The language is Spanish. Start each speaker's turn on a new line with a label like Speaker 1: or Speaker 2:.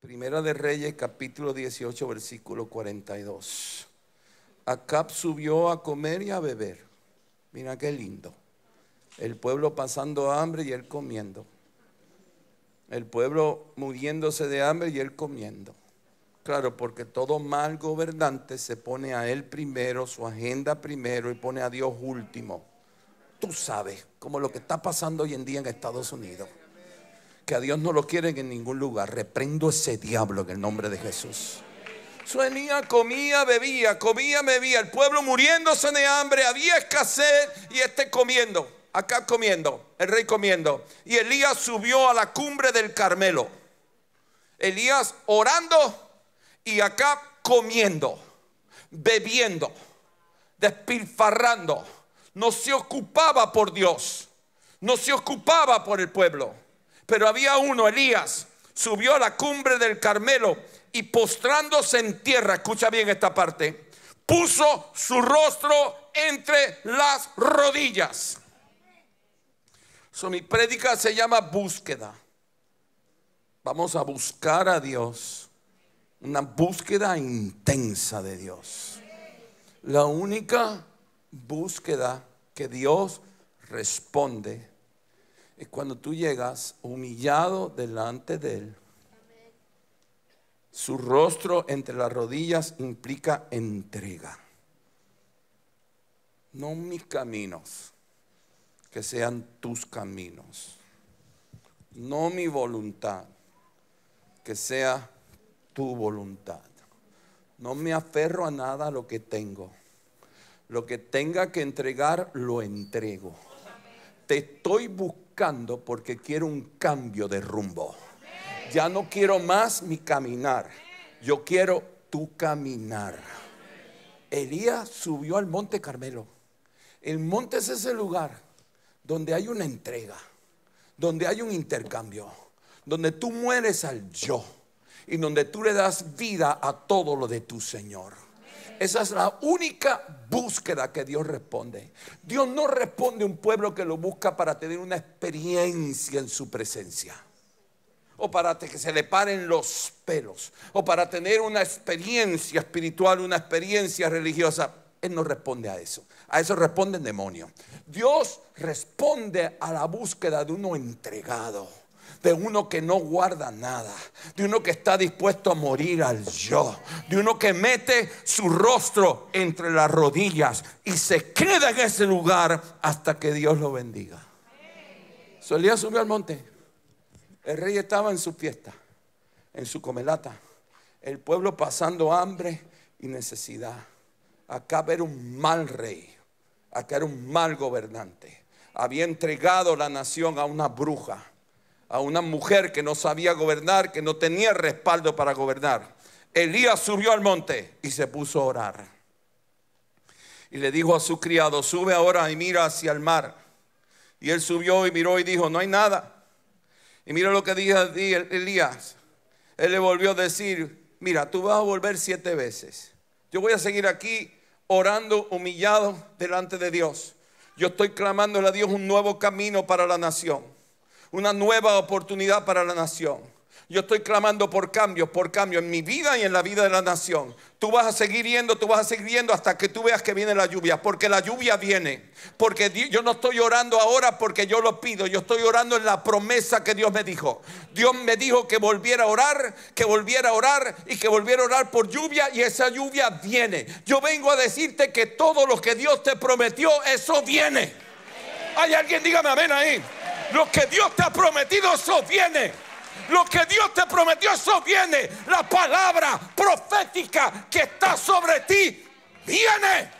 Speaker 1: Primera de Reyes, capítulo 18, versículo 42. Acab subió a comer y a beber. Mira qué lindo. El pueblo pasando hambre y él comiendo. El pueblo muriéndose de hambre y él comiendo. Claro, porque todo mal gobernante se pone a él primero, su agenda primero y pone a Dios último. Tú sabes, como lo que está pasando hoy en día en Estados Unidos que a Dios no lo quieren en ningún lugar. Reprendo ese diablo en el nombre de Jesús. Suenía, comía, bebía, comía, bebía. El pueblo muriéndose de hambre, había escasez y este comiendo. Acá comiendo, el rey comiendo. Y Elías subió a la cumbre del Carmelo. Elías orando y acá comiendo, bebiendo, despilfarrando. No se ocupaba por Dios, no se ocupaba por el pueblo. Pero había uno, Elías, subió a la cumbre del Carmelo y postrándose en tierra, escucha bien esta parte, puso su rostro entre las rodillas. mi prédica se llama búsqueda. Vamos a buscar a Dios. Una búsqueda intensa de Dios. La única búsqueda que Dios responde es cuando tú llegas humillado delante de Él. Su rostro entre las rodillas implica entrega. No mis caminos, que sean tus caminos. No mi voluntad, que sea tu voluntad. No me aferro a nada a lo que tengo. Lo que tenga que entregar, lo entrego. Te estoy buscando porque quiero un cambio de rumbo. Ya no quiero más mi caminar. Yo quiero tu caminar. Elías subió al monte Carmelo. El monte es ese lugar donde hay una entrega, donde hay un intercambio, donde tú mueres al yo y donde tú le das vida a todo lo de tu Señor. Esa es la única búsqueda que Dios responde. Dios no responde a un pueblo que lo busca para tener una experiencia en su presencia. O para que se le paren los pelos. O para tener una experiencia espiritual, una experiencia religiosa. Él no responde a eso. A eso responde el demonio. Dios responde a la búsqueda de uno entregado de uno que no guarda nada, de uno que está dispuesto a morir al yo, de uno que mete su rostro entre las rodillas y se queda en ese lugar hasta que Dios lo bendiga. Solía subir al monte. El rey estaba en su fiesta, en su comelata. El pueblo pasando hambre y necesidad. Acá era un mal rey. Acá era un mal gobernante. Había entregado la nación a una bruja a una mujer que no sabía gobernar, que no tenía respaldo para gobernar. Elías subió al monte y se puso a orar. Y le dijo a su criado, sube ahora y mira hacia el mar. Y él subió y miró y dijo, no hay nada. Y mira lo que dijo Elías. Él le volvió a decir, mira, tú vas a volver siete veces. Yo voy a seguir aquí orando, humillado delante de Dios. Yo estoy clamando a Dios un nuevo camino para la nación una nueva oportunidad para la nación. Yo estoy clamando por cambios, por cambio en mi vida y en la vida de la nación. Tú vas a seguir yendo, tú vas a seguir yendo hasta que tú veas que viene la lluvia, porque la lluvia viene. Porque yo no estoy orando ahora porque yo lo pido, yo estoy orando en la promesa que Dios me dijo. Dios me dijo que volviera a orar, que volviera a orar y que volviera a orar por lluvia y esa lluvia viene. Yo vengo a decirte que todo lo que Dios te prometió, eso viene. Hay alguien, dígame amén ahí. Lo que Dios te ha prometido, eso viene. Lo que Dios te prometió, eso viene. La palabra profética que está sobre ti, viene.